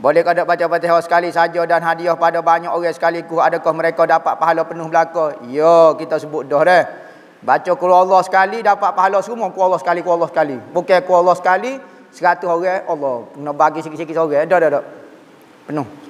Bolehkah dak baca Fatihah sekali saja dan hadiah pada banyak orang ku, adakah mereka dapat pahala penuh belaka? Ya, kita sebut dah dah. Baca qul Allah sekali dapat pahala semua qul Allah sekali qul Allah sekali. Bukan qul Allah sekali 100 orang Allah kena bagi sikit-sikit seorang. Dah dah dah. Penuh.